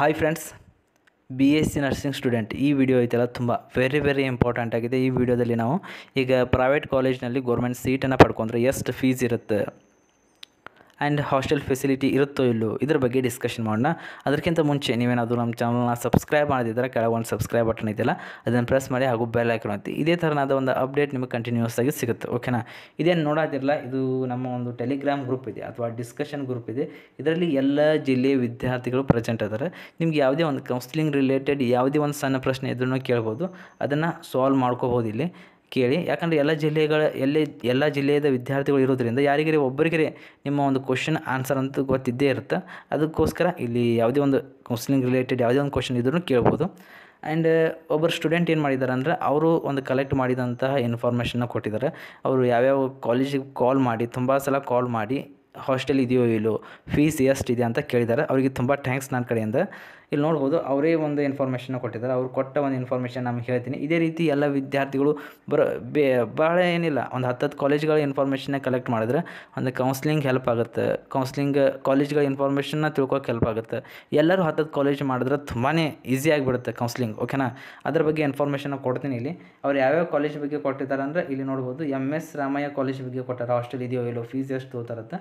hi friends B S C nursing student ಈ video ಐತೆಲ್ಲ ತುಂಬ ವೆರಿ ವೆರಿ ಇಂಪಾರ್ಟೆಂಟ್ ಆಗಿದೆ ಈ ವಿಡಿಯೋದಲ್ಲಿ ನಾವು ಈಗ ಪ್ರೈವೇಟ್ ಕಾಲೇಜ್ನಲ್ಲಿ ಗೌರ್ಮೆಂಟ್ ಸೀಟನ್ನು ಪಡ್ಕೊಂಡ್ರೆ ಎಷ್ಟು ಫೀಸ್ ಇರುತ್ತೆ ಆ್ಯಂಡ್ ಹಾಸ್ಟೆಲ್ ಫೆಸಿಲಿಟಿ ಇರುತ್ತೋ ಇಲ್ಲೋ ಇದ್ರ ಬಗ್ಗೆ ಡಿಸ್ಕಷನ್ ಮಾಡೋಣ ಅದಕ್ಕಿಂತ ಮುಂಚೆ ನೀವೇನಾದರೂ ನಮ್ಮ ಚಾನಲ್ನ ಸಬ್ಸ್ಕ್ರೈಬ್ ಮಾಡೋದಿದ್ದರೆ ಕೆಳಗೆ ಒಂದು ಸಬ್ಸ್ಕ್ರೈಬ್ ಬಟನ್ ಇದೆಯಲ್ಲ ಅದನ್ನು ಪ್ರೆಸ್ ಮಾಡಿ ಹಾಗೂ ಬೆಲ್ ಐಕನ್ ಒತ್ತಿ ಇದೇ ಥರನಾದ ಒಂದು ಅಪ್ಡೇಟ್ ನಿಮಗೆ ಕಂಟಿನ್ಯೂಸ್ ಆಗಿ ಸಿಗುತ್ತೆ ಓಕೆನಾ ಇದೇನು ನೋಡೋದಿರಲ್ಲ ಇದು ನಮ್ಮ ಒಂದು ಟೆಲಿಗ್ರಾಮ್ ಗ್ರೂಪ್ ಇದೆ ಅಥವಾ ಡಿಸ್ಕಷನ್ ಗ್ರೂಪ್ ಇದೆ ಇದರಲ್ಲಿ ಎಲ್ಲ ಜಿಲ್ಲೆಯ ವಿದ್ಯಾರ್ಥಿಗಳು ಪ್ರೆಸೆಂಟ್ ಅದಾರೆ ನಿಮ್ಗೆ ಯಾವುದೇ ಒಂದು ಕೌನ್ಸಿಲಿಂಗ್ ರಿಲೇಟೆಡ್ ಯಾವುದೇ ಒಂದು ಸಣ್ಣ ಪ್ರಶ್ನೆ ಇದ್ರೂ ಕೇಳ್ಬೋದು ಅದನ್ನು ಸಾಲ್ವ್ ಮಾಡ್ಕೋಬೋದು ಇಲ್ಲಿ ಕೇಳಿ ಯಾಕಂದರೆ ಎಲ್ಲ ಜಿಲ್ಲೆಗಳ ಎಲ್ಲೇ ಎಲ್ಲ ಜಿಲ್ಲೆಯದ ವಿದ್ಯಾರ್ಥಿಗಳು ಇರೋದ್ರಿಂದ ಯಾರಿಗೆ ಒಬ್ಬರಿಗೆ ನಿಮ್ಮ ಒಂದು ಕ್ವಶನ್ ಆನ್ಸರ್ ಅಂತೂ ಗೊತ್ತಿದ್ದೇ ಇರುತ್ತೆ ಅದಕ್ಕೋಸ್ಕರ ಇಲ್ಲಿ ಯಾವುದೇ ಒಂದು ಕೌನ್ಸಿಲಿಂಗ್ ರಿಲೇಟೆಡ್ ಯಾವುದೇ ಒಂದು ಕ್ವಶನ್ ಇದ್ರೂ ಕೇಳ್ಬೋದು ಆ್ಯಂಡ್ ಒಬ್ಬರು ಸ್ಟೂಡೆಂಟ್ ಏನು ಮಾಡಿದ್ದಾರೆ ಅಂದರೆ ಅವರು ಒಂದು ಕಲೆಕ್ಟ್ ಮಾಡಿದಂತಹ ಇನ್ಫಾರ್ಮೇಷನ್ನ ಕೊಟ್ಟಿದ್ದಾರೆ ಅವರು ಯಾವ್ಯಾವ ಕಾಲೇಜಿಗೆ ಕಾಲ್ ಮಾಡಿ ತುಂಬ ಸಲ ಕಾಲ್ ಮಾಡಿ ಹಾಸ್ಟೆಲ್ ಇದೆಯೋ ಇಲ್ಲೋ ಫೀಸ್ ಎಷ್ಟು ಇದೆ ಅಂತ ಕೇಳಿದ್ದಾರೆ ಅವರಿಗೆ ತುಂಬ ಥ್ಯಾಂಕ್ಸ್ ನನ್ನ ಕಡೆಯಿಂದ ಇಲ್ಲಿ ನೋಡ್ಬೋದು ಅವರೇ ಒಂದು ಇನ್ಫಾರ್ಮೇಷನ್ನ ಕೊಟ್ಟಿದ್ದಾರೆ ಅವ್ರು ಕೊಟ್ಟ ಒಂದು ಇನ್ಫಾರ್ಮೇಷನ್ ನಮ್ಗೆ ಹೇಳ್ತೀನಿ ಇದೇ ರೀತಿ ಎಲ್ಲ ವಿದ್ಯಾರ್ಥಿಗಳು ಬರೋ ಬೇ ಭಾಳ ಏನಿಲ್ಲ ಒಂದು ಹತ್ತತ್ತು ಕಾಲೇಜ್ಗಳ ಇನ್ಫಾರ್ಮೇಷನ್ನ ಕಲೆಕ್ಟ್ ಮಾಡಿದ್ರೆ ಒಂದು ಕೌನ್ಸ್ಲಿಂಗ್ ಹೆಲ್ಪ್ ಆಗುತ್ತೆ ಕೌನ್ಸ್ಲಿಂಗ್ ಕಾಲೇಜ್ಗಳ ಇನ್ಫಾರ್ಮೇಷನ್ನ ತಿಳ್ಕೊಕ್ಕೆ ಹೆಲ್ಪ್ ಆಗುತ್ತೆ ಎಲ್ಲರೂ ಹತ್ತತ್ತು ಕಾಲೇಜ್ ಮಾಡಿದ್ರೆ ತುಂಬಾ ಈಸಿ ಆಗಿಬಿಡುತ್ತೆ ಕೌನ್ಸ್ಲಿಂಗ್ ಓಕೆನಾ ಅದ್ರ ಬಗ್ಗೆ ಇನ್ಫಾರ್ಮೇಷನ್ನ ಕೊಡ್ತೀನಿ ಇಲ್ಲಿ ಅವ್ರು ಯಾವ್ಯಾವ ಕಾಲೇಜ್ ಬಗ್ಗೆ ಕೊಟ್ಟಿದ್ದಾರೆ ಅಂದರೆ ಇಲ್ಲಿ ನೋಡ್ಬೋದು ಎಮ್ ಎಸ್ ರಾಮಯ್ಯ ಕಾಲೇಜ್ ಬಗ್ಗೆ ಕೊಟ್ಟಾರೆ ಹಾಸ್ಟೆಲ್ ಇದೆಯೋ ಇಲ್ಲೋ ಫೀಸ್ ಎಷ್ಟು ತೋತಾರತ್ತೆ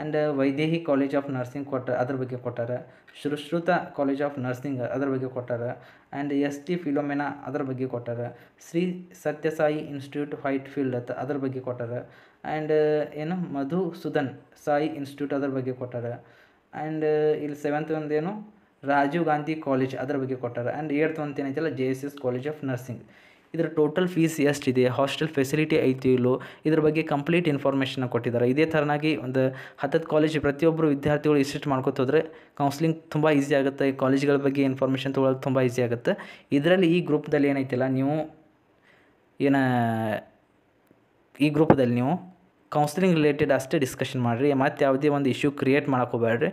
and Vaidehi college of nursing ಕೊಟ್ಟ ಅದ್ರ ಬಗ್ಗೆ ಕೊಟ್ಟಾರೆ ಸುಶ್ರುತ ಕಾಲೇಜ್ ಆಫ್ ನರ್ಸಿಂಗ್ ಅದ್ರ ಬಗ್ಗೆ ಕೊಟ್ಟಾರೆ ಆ್ಯಂಡ್ ಎಸ್ ಟಿ ಫಿಲೋಮೆನಾ ಅದ್ರ ಬಗ್ಗೆ ಕೊಟ್ಟಾರೆ ಶ್ರೀ ಸತ್ಯಸಾಯಿ ಇನ್ಸ್ಟಿಟ್ಯೂಟ್ ವೈಟ್ ಫೀಲ್ಡ್ ಅಂತ ಅದ್ರ ಬಗ್ಗೆ ಕೊಟ್ಟಾರೆ ಆ್ಯಂಡ್ uh, ಏನು ಮಧುಸೂದನ್ ಸಾಯಿ ಇನ್ಸ್ಟಿಟ್ಯೂಟ್ ಅದ್ರ ಬಗ್ಗೆ ಕೊಟ್ಟಾರೆ ಆ್ಯಂಡ್ uh, ಇಲ್ಲಿ ಸೆವೆಂತ್ ಒಂದೇನು ರಾಜೀವ್ ಗಾಂಧಿ ಕಾಲೇಜ್ ಅದ್ರ ಬಗ್ಗೆ ಕೊಟ್ಟಾರೆ ಆ್ಯಂಡ್ ಏಯ್ತ್ ಅಂತ ಏನೈತಲ್ಲ J S S college of nursing ಇದರ ಟೋಟಲ್ ಫೀಸ್ ಎಷ್ಟಿದೆ ಹಾಸ್ಟೆಲ್ ಫೆಸಿಲಿಟಿ ಐತಿ ಇಲ್ಲೋ ಇದ್ರ ಬಗ್ಗೆ ಕಂಪ್ಲೀಟ್ ಇನ್ಫಾರ್ಮೇಷನ್ ಕೊಟ್ಟಿದ್ದಾರೆ ಇದೇ ಥರನಾಗಿ ಒಂದು ಹತ್ತತ್ತು ಕಾಲೇಜ್ ಪ್ರತಿಯೊಬ್ಬರು ವಿದ್ಯಾರ್ಥಿಗಳು ಇಸಿಟ್ ಮಾಡ್ಕೊತೋದ್ರೆ ಕೌನ್ಸಿಲಿಂಗ್ ತುಂಬ ಈಸಿ ಆಗುತ್ತೆ ಕಾಲೇಜ್ಗಳ ಬಗ್ಗೆ ಇನ್ಫಾರ್ಮೇಷನ್ ತೊಗೊಳೋದು ತುಂಬ ಈಸಿ ಆಗುತ್ತೆ ಇದರಲ್ಲಿ ಈ ಗ್ರೂಪ್ದಲ್ಲಿ ಏನೈತಿಲ್ಲ ನೀವು ಏನು ಈ ಗ್ರೂಪದಲ್ಲಿ ನೀವು ಕೌನ್ಸಿಲಿಂಗ್ ರಿಲೇಟೆಡ್ ಅಷ್ಟೇ ಡಿಸ್ಕಷನ್ ಮಾಡಿರಿ ಮತ್ತು ಯಾವುದೇ ಒಂದು ಇಶ್ಯೂ ಕ್ರಿಯೇಟ್ ಮಾಡೋಕೆ ಹೋಗ್ಬೇಡ್ರಿ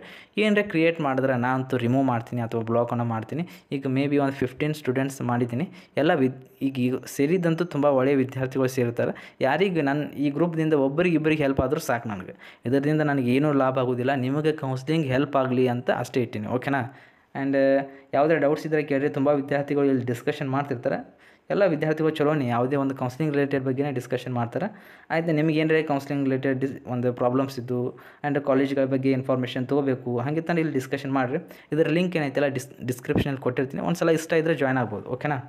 ಕ್ರಿಯೇಟ್ ಮಾಡಿದ್ರೆ ನಾನು ರಿಮೂವ್ ಮಾಡ್ತೀನಿ ಅಥವಾ ಬ್ಲಾಕನ್ನು ಮಾಡ್ತೀನಿ ಈಗ ಮೇ ಬಿ ಒಂದು ಫಿಫ್ಟೀನ್ ಸ್ಟೂಡೆಂಟ್ಸ್ ಮಾಡಿದ್ದೀನಿ ಎಲ್ಲ ವಿದ್ ಈಗ ಈಗ ಸೇರಿದಂತೂ ತುಂಬ ಒಳ್ಳೆಯ ವಿದ್ಯಾರ್ಥಿಗಳು ಸೇರ್ತಾರೆ ಯಾರಿಗೆ ನನ್ನ ಈ ಗ್ರೂಪ್ದಿಂದ ಒಬ್ಬರಿಗೆ ಇಬ್ಬರಿಗೆ ಹೆಲ್ಪ್ ಆದರೂ ಸಾಕು ನನಗೆ ಇದರಿಂದ ನನಗೆ ಏನೂ ಲಾಭ ಆಗೋದಿಲ್ಲ ನಿಮಗೆ ಕೌನ್ಸಿಲಿಂಗ್ ಹೆಲ್ಪ್ ಆಗಲಿ ಅಂತ ಅಷ್ಟೇ ಇಟ್ಟೀನಿ ಓಕೆನಾ ಆ್ಯಂಡ್ ಯಾವುದೇ ಡೌಟ್ಸ್ ಇದ್ದರೆ ಕೇಳಿರಿ ತುಂಬ ವಿದ್ಯಾರ್ಥಿಗಳು ಇಲ್ಲಿ ಡಿಸ್ಕಷನ್ ಮಾಡ್ತಿರ್ತಾರೆ ಎಲ್ಲ ವಿದ್ಯಾರ್ಥಿಗಳು ಚಲೋನೇ ಯಾವುದೇ ಒಂದು ಕೌನ್ಸಿಲಿಂಗ್ ರಿಲೇಟೆಡ್ ಬಗ್ಗೆನೇ ಡಿಸ್ಕಷನ್ ಮಾಡ್ತಾರೆ ಆಯಿತು ನಿಮ್ಗೆ ಏನಾರೇ ಕೌನ್ಸಿಲಿಂಗ್ ರಿಲೇಟೆಡ್ ಡಿಸ್ ಒಂದು ಪ್ರಾಬ್ಲಮ್ಸ್ ಇದ್ದು ಆ್ಯಂಡ್ ಕಾಲೇಜ್ಗಳ ಬಗ್ಗೆ ಇನ್ಫಾರ್ಮೇಷನ್ ತೊಗೋಬೇಕು ಹಾಗೆ ತಾನೆ ಇಲ್ಲಿ ಡಿಸ್ಕಷನ್ ಮಾಡಿರಿ ಇದರ ಲಿಂಕ್ ಏನೈತಿಲ್ಲ ಡಿಸ್ ಡಿಸ್ಕ್ರಿಪ್ಷನಲ್ಲಿ ಕೊಟ್ಟಿರ್ತೀನಿ ಒಂದು ಸಲ ಇಷ್ಟ ಇದ್ದರೆ ಜಾಯ್ನ್ ಆಗ್ಬೋದು ಓಕೆನಾ